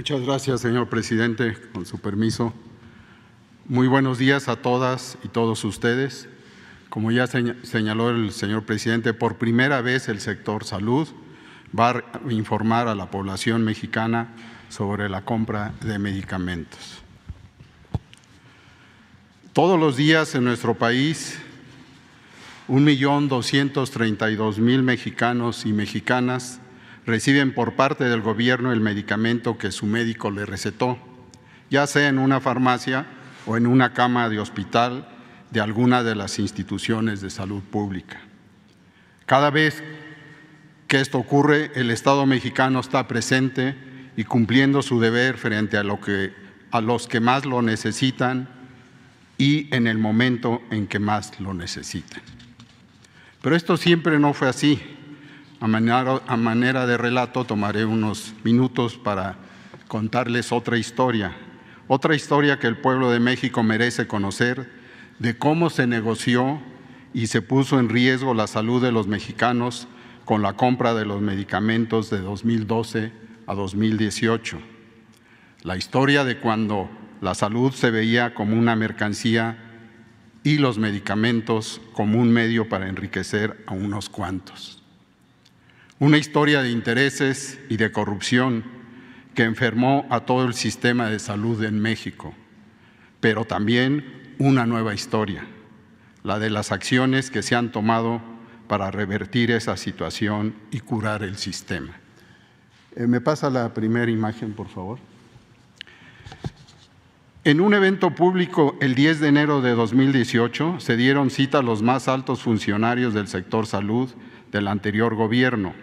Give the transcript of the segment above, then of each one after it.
Muchas gracias, señor presidente, con su permiso. Muy buenos días a todas y todos ustedes. Como ya señaló el señor presidente, por primera vez el sector salud va a informar a la población mexicana sobre la compra de medicamentos. Todos los días en nuestro país, 1.232.000 mexicanos y mexicanas reciben por parte del gobierno el medicamento que su médico le recetó, ya sea en una farmacia o en una cama de hospital de alguna de las instituciones de salud pública. Cada vez que esto ocurre, el Estado mexicano está presente y cumpliendo su deber frente a, lo que, a los que más lo necesitan y en el momento en que más lo necesitan. Pero esto siempre no fue así. A manera, de relato tomaré unos minutos para contarles otra historia, otra historia que el pueblo de México merece conocer de cómo se negoció y se puso en riesgo la salud de los mexicanos con la compra de los medicamentos de 2012 a 2018. La historia de cuando la salud se veía como una mercancía y los medicamentos como un medio para enriquecer a unos cuantos una historia de intereses y de corrupción que enfermó a todo el sistema de salud en México, pero también una nueva historia, la de las acciones que se han tomado para revertir esa situación y curar el sistema. Eh, Me pasa la primera imagen, por favor. En un evento público el 10 de enero de 2018 se dieron cita a los más altos funcionarios del sector salud del anterior gobierno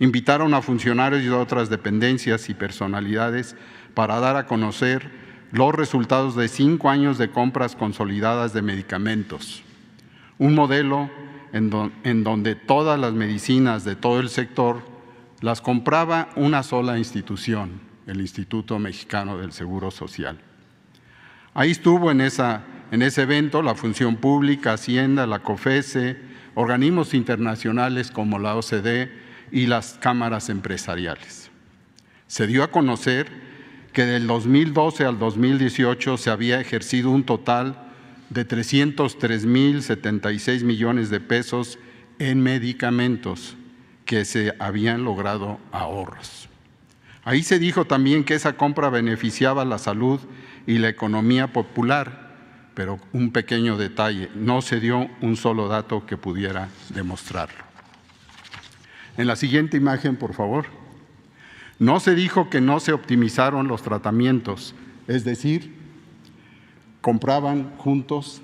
Invitaron a funcionarios de otras dependencias y personalidades para dar a conocer los resultados de cinco años de compras consolidadas de medicamentos. Un modelo en, donde todas las medicinas de todo el sector las compraba una sola institución, el Instituto Mexicano del Seguro Social. Ahí estuvo en, en ese evento la función pública, Hacienda, la COFESE, organismos internacionales como la OCDE, y las cámaras empresariales. Se dio a conocer que del 2012 al 2018 se había ejercido un total de 303.076 millones de pesos en medicamentos que se habían logrado ahorros. Ahí se dijo también que esa compra beneficiaba la salud y la economía popular, pero un pequeño detalle, no se dio un solo dato que pudiera demostrarlo. En la siguiente imagen, por favor. No se dijo que no se optimizaron los tratamientos, es decir, compraban juntos,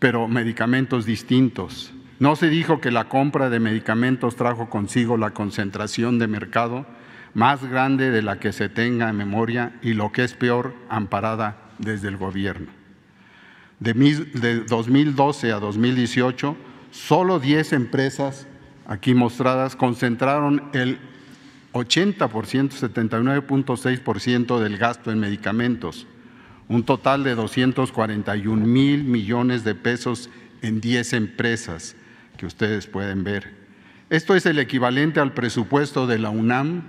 pero medicamentos distintos. No se dijo que la compra de medicamentos trajo consigo la concentración de mercado más grande de la que se tenga en memoria y lo que es peor, amparada desde el gobierno. De 2012 a 2018, solo 10 empresas aquí mostradas concentraron el 80%, 79.6% del gasto en medicamentos, un total de 241 mil millones de pesos en 10 empresas que ustedes pueden ver. Esto es el equivalente al presupuesto de la UNAM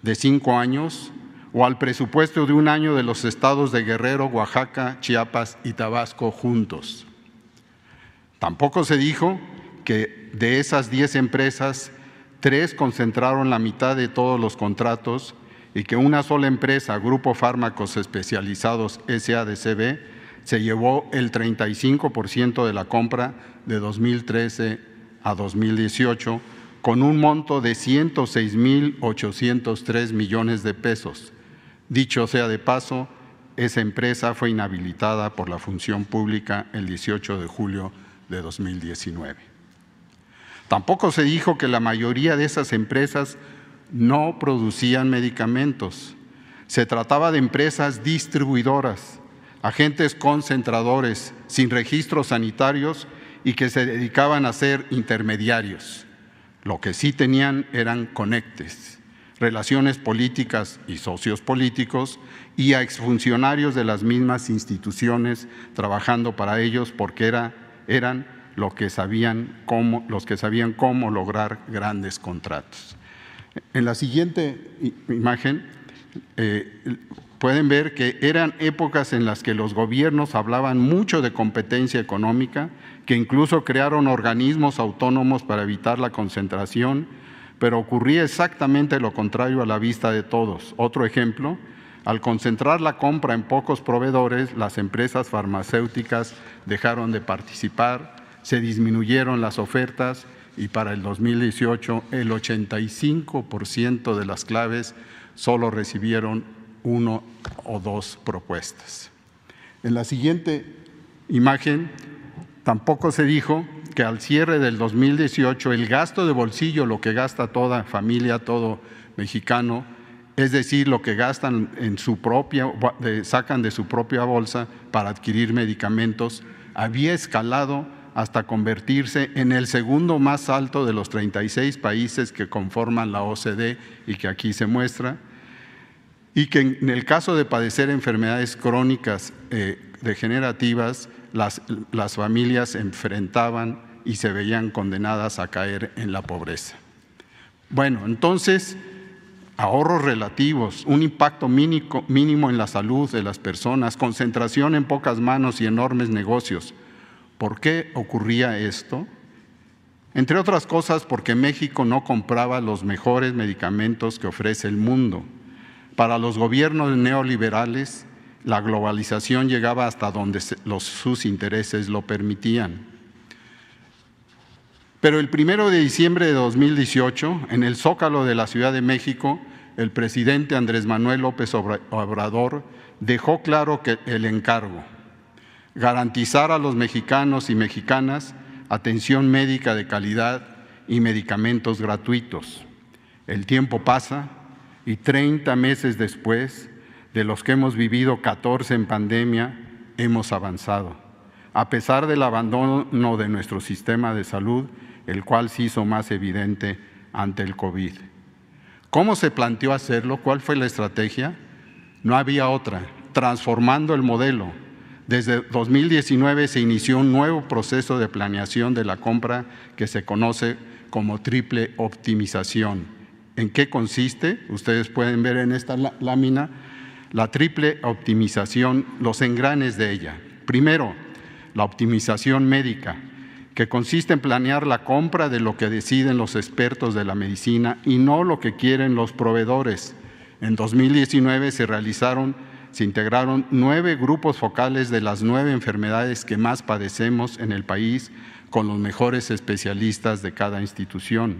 de cinco años o al presupuesto de un año de los estados de Guerrero, Oaxaca, Chiapas y Tabasco juntos. Tampoco se dijo que de esas 10 empresas, tres concentraron la mitad de todos los contratos y que una sola empresa, Grupo Fármacos Especializados SADCB, se llevó el 35% de la compra de 2013 a 2018 con un monto de 106.803 millones de pesos. Dicho sea de paso, esa empresa fue inhabilitada por la función pública el 18 de julio de 2019. Tampoco se dijo que la mayoría de esas empresas no producían medicamentos. Se trataba de empresas distribuidoras, agentes concentradores sin registros sanitarios y que se dedicaban a ser intermediarios. Lo que sí tenían eran conectes, relaciones políticas y socios políticos y a exfuncionarios de las mismas instituciones trabajando para ellos porque era eran los que sabían cómo, los que sabían cómo lograr grandes contratos. En la siguiente imagen eh, pueden ver que eran épocas en las que los gobiernos hablaban mucho de competencia económica, que incluso crearon organismos autónomos para evitar la concentración, pero ocurría exactamente lo contrario a la vista de todos. Otro ejemplo, al concentrar la compra en pocos proveedores, las empresas farmacéuticas dejaron de participar, se disminuyeron las ofertas y para el 2018 el 85% de las claves solo recibieron uno o dos propuestas. En la siguiente imagen, tampoco se dijo que al cierre del 2018 el gasto de bolsillo, lo que gasta toda familia, todo mexicano, es decir, lo que gastan en su propia, sacan de su propia bolsa para adquirir medicamentos, había escalado hasta convertirse en el segundo más alto de los 36 países que conforman la OCDE y que aquí se muestra, y que en el caso de padecer enfermedades crónicas eh, degenerativas, las, las familias enfrentaban y se veían condenadas a caer en la pobreza. Bueno, entonces ahorros relativos, un impacto mínimo en la salud de las personas, concentración en pocas manos y enormes negocios. ¿Por qué ocurría esto? Entre otras cosas porque México no compraba los mejores medicamentos que ofrece el mundo. Para los gobiernos neoliberales, la globalización llegaba hasta donde sus intereses lo permitían. Pero el primero de diciembre de 2018, en el Zócalo de la Ciudad de México, el presidente Andrés Manuel López Obrador dejó claro que el encargo, garantizar a los mexicanos y mexicanas atención médica de calidad y medicamentos gratuitos. El tiempo pasa y 30 meses después, de los que hemos vivido 14 en pandemia, hemos avanzado, a pesar del abandono de nuestro sistema de salud, el cual se hizo más evidente ante el COVID. ¿Cómo se planteó hacerlo? ¿Cuál fue la estrategia? No había otra. Transformando el modelo. Desde 2019 se inició un nuevo proceso de planeación de la compra que se conoce como triple optimización. ¿En qué consiste? Ustedes pueden ver en esta lámina la triple optimización, los engranes de ella. Primero, la optimización médica que consiste en planear la compra de lo que deciden los expertos de la medicina y no lo que quieren los proveedores. En 2019 se realizaron, se integraron nueve grupos focales de las nueve enfermedades que más padecemos en el país con los mejores especialistas de cada institución,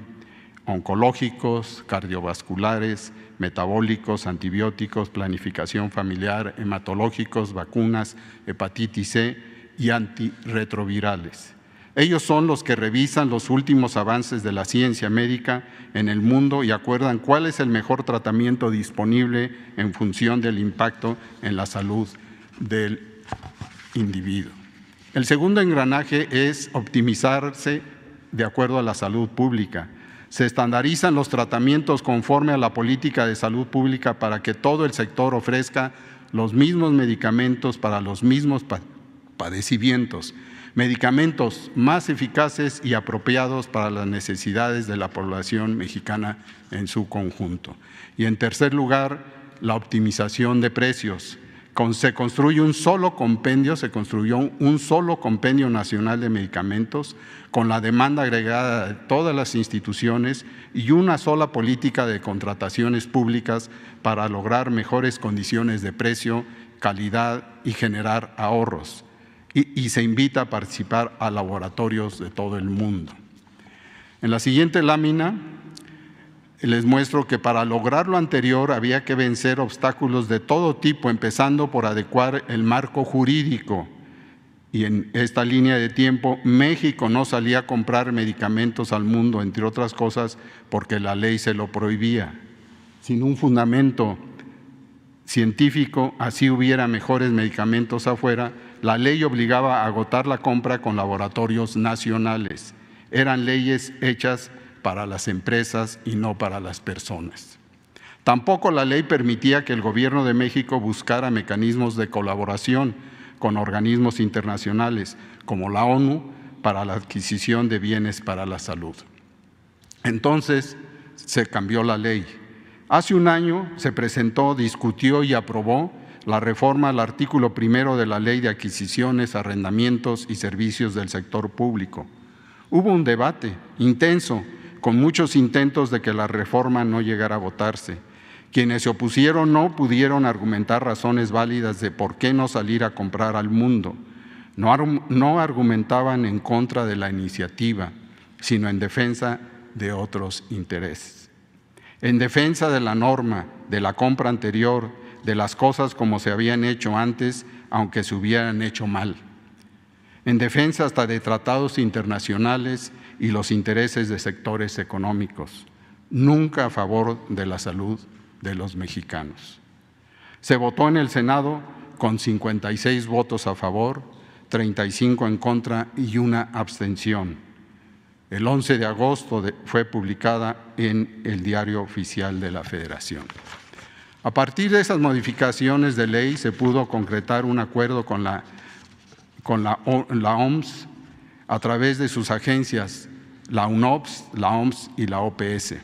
oncológicos, cardiovasculares, metabólicos, antibióticos, planificación familiar, hematológicos, vacunas, hepatitis C y antirretrovirales. Ellos son los que revisan los últimos avances de la ciencia médica en el mundo y acuerdan cuál es el mejor tratamiento disponible en función del impacto en la salud del individuo. El segundo engranaje es optimizarse de acuerdo a la salud pública. Se estandarizan los tratamientos conforme a la política de salud pública para que todo el sector ofrezca los mismos medicamentos para los mismos pacientes padecimientos, medicamentos más eficaces y apropiados para las necesidades de la población mexicana en su conjunto. Y en tercer lugar, la optimización de precios. Se construye un solo compendio, se construyó un solo compendio nacional de medicamentos con la demanda agregada de todas las instituciones y una sola política de contrataciones públicas para lograr mejores condiciones de precio, calidad y generar ahorros y, se invita a participar a laboratorios de todo el mundo. En la siguiente lámina les muestro que para lograr lo anterior había que vencer obstáculos de todo tipo, empezando por adecuar el marco jurídico. Y en esta línea de tiempo, México no salía a comprar medicamentos al mundo, entre otras cosas, porque la ley se lo prohibía. Sin un fundamento científico, así hubiera mejores medicamentos afuera, la ley obligaba a agotar la compra con laboratorios nacionales. Eran leyes hechas para las empresas y no para las personas. Tampoco la ley permitía que el gobierno de México buscara mecanismos de colaboración con organismos internacionales como la ONU para la adquisición de bienes para la salud. Entonces se cambió la ley. Hace un año se presentó, discutió y aprobó la reforma al artículo primero de la Ley de Adquisiciones, Arrendamientos y Servicios del Sector Público. Hubo un debate intenso, con muchos intentos de que la reforma no llegara a votarse. Quienes se opusieron no pudieron argumentar razones válidas de por qué no salir a comprar al mundo. No, no argumentaban en contra de la iniciativa, sino en defensa de otros intereses. En defensa de la norma, de la compra anterior, de las cosas como se habían hecho antes, aunque se hubieran hecho mal, en defensa hasta de tratados internacionales y los intereses de sectores económicos, nunca a favor de la salud de los mexicanos. Se votó en el Senado con 56 votos a favor, 35 en contra y una abstención. El 11 de agosto fue publicada en el Diario Oficial de la Federación. A partir de esas modificaciones de ley se pudo concretar un acuerdo con la, con OMS a través de sus agencias, la UNOPS, la OMS y la OPS.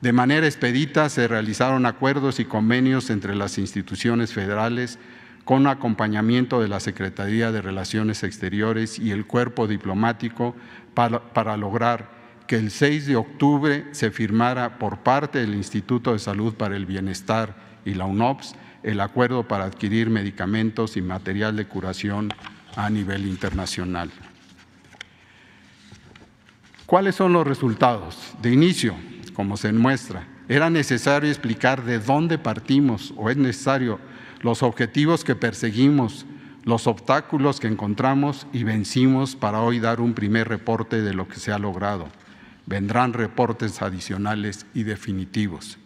De manera expedita se realizaron acuerdos y convenios entre las instituciones federales con acompañamiento de la Secretaría de Relaciones Exteriores y el cuerpo diplomático para, para lograr que el 6 de octubre se firmara por parte del Instituto de Salud para el Bienestar y la UNOPS el acuerdo para adquirir medicamentos y material de curación a nivel internacional. ¿Cuáles son los resultados? De inicio, como se muestra, era necesario explicar de dónde partimos o es necesario los objetivos que perseguimos, los obstáculos que encontramos y vencimos para hoy dar un primer reporte de lo que se ha logrado. Vendrán reportes adicionales y definitivos.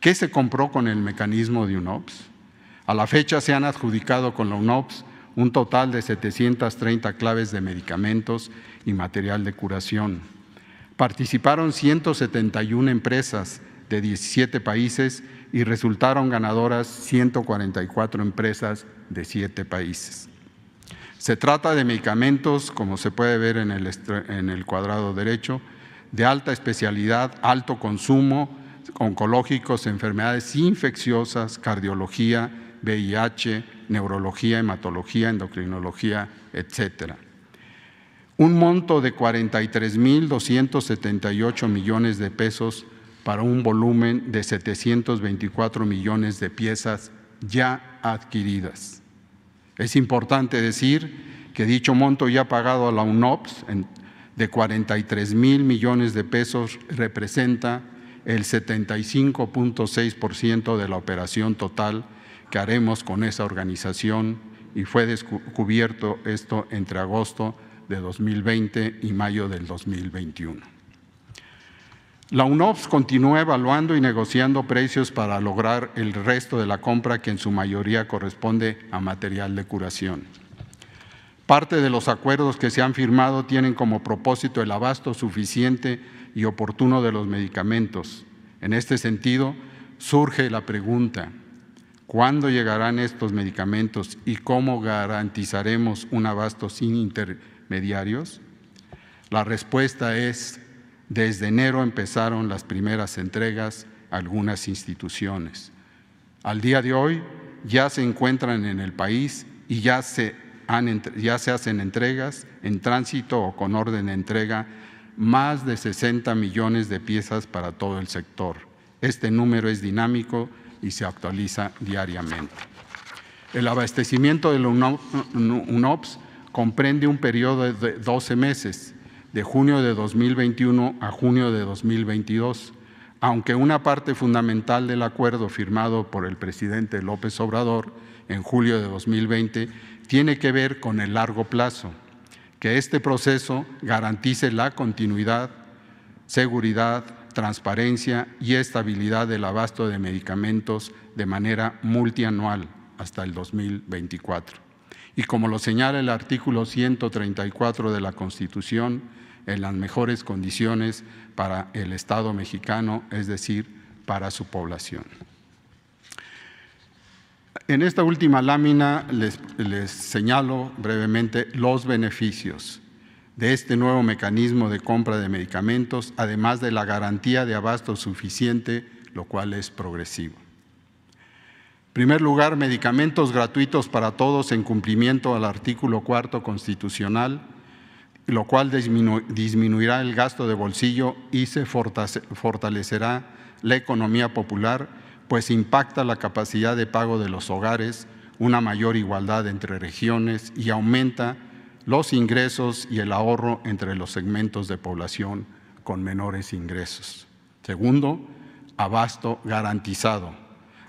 ¿Qué se compró con el mecanismo de UNOPS? A la fecha se han adjudicado con la UNOPS un total de 730 claves de medicamentos y material de curación. Participaron 171 empresas de 17 países y resultaron ganadoras 144 empresas de 7 países. Se trata de medicamentos, como se puede ver en el, en el cuadrado derecho, de alta especialidad, alto consumo, oncológicos, enfermedades infecciosas, cardiología, VIH, neurología, hematología, endocrinología, etc. Un monto de 43.278 millones de pesos para un volumen de 724 millones de piezas ya adquiridas. Es importante decir que dicho monto ya pagado a la UNOPS de 43 mil millones de pesos representa el 75.6% de la operación total que haremos con esa organización y fue descubierto esto entre agosto de 2020 y mayo del 2021. La UNOPS continúa evaluando y negociando precios para lograr el resto de la compra que en su mayoría corresponde a material de curación. Parte de los acuerdos que se han firmado tienen como propósito el abasto suficiente y oportuno de los medicamentos. En este sentido, surge la pregunta, ¿cuándo llegarán estos medicamentos y cómo garantizaremos un abasto sin intermediarios? La respuesta es, desde enero empezaron las primeras entregas a algunas instituciones. Al día de hoy ya se encuentran en el país y ya se ya se hacen entregas en tránsito o con orden de entrega más de 60 millones de piezas para todo el sector. Este número es dinámico y se actualiza diariamente. El abastecimiento de UNOPS comprende un periodo de 12 meses, de junio de 2021 a junio de 2022, aunque una parte fundamental del acuerdo firmado por el presidente López Obrador en julio de 2020 tiene que ver con el largo plazo, que este proceso garantice la continuidad, seguridad, transparencia y estabilidad del abasto de medicamentos de manera multianual hasta el 2024. Y como lo señala el artículo 134 de la Constitución, en las mejores condiciones para el Estado mexicano, es decir, para su población. En esta última lámina les, señalo brevemente los beneficios de este nuevo mecanismo de compra de medicamentos, además de la garantía de abasto suficiente, lo cual es progresivo. En primer lugar, medicamentos gratuitos para todos en cumplimiento al artículo cuarto constitucional, lo cual disminuirá el gasto de bolsillo y se fortalecerá la economía popular pues impacta la capacidad de pago de los hogares, una mayor igualdad entre regiones y aumenta los ingresos y el ahorro entre los segmentos de población con menores ingresos. Segundo, abasto garantizado.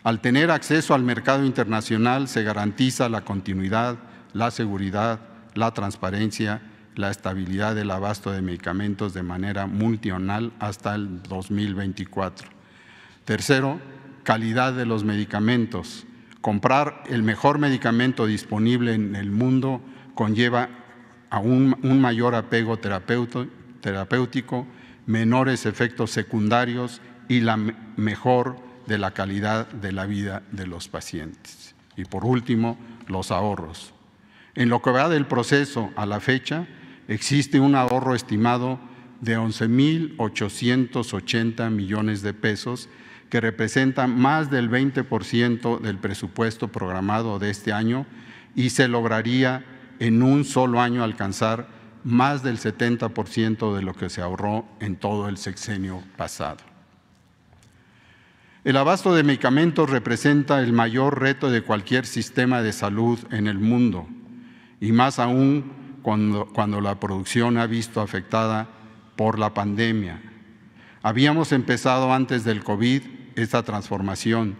Al tener acceso al mercado internacional se garantiza la continuidad, la seguridad, la transparencia, la estabilidad del abasto de medicamentos de manera multional hasta el 2024. Tercero, calidad de los medicamentos. Comprar el mejor medicamento disponible en el mundo conlleva a un, mayor apego terapéutico, menores efectos secundarios y la mejor de la calidad de la vida de los pacientes. Y por último, los ahorros. En lo que va del proceso a la fecha, existe un ahorro estimado de 11.880 millones de pesos que representa más del 20% del presupuesto programado de este año y se lograría en un solo año alcanzar más del 70% de lo que se ahorró en todo el sexenio pasado. El abasto de medicamentos representa el mayor reto de cualquier sistema de salud en el mundo, y más aún cuando, cuando, la producción ha visto afectada por la pandemia. Habíamos empezado antes del COVID esta transformación.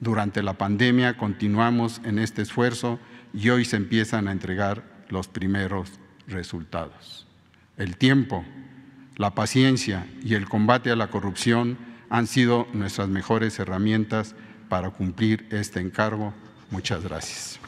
Durante la pandemia continuamos en este esfuerzo y hoy se empiezan a entregar los primeros resultados. El tiempo, la paciencia y el combate a la corrupción han sido nuestras mejores herramientas para cumplir este encargo. Muchas gracias.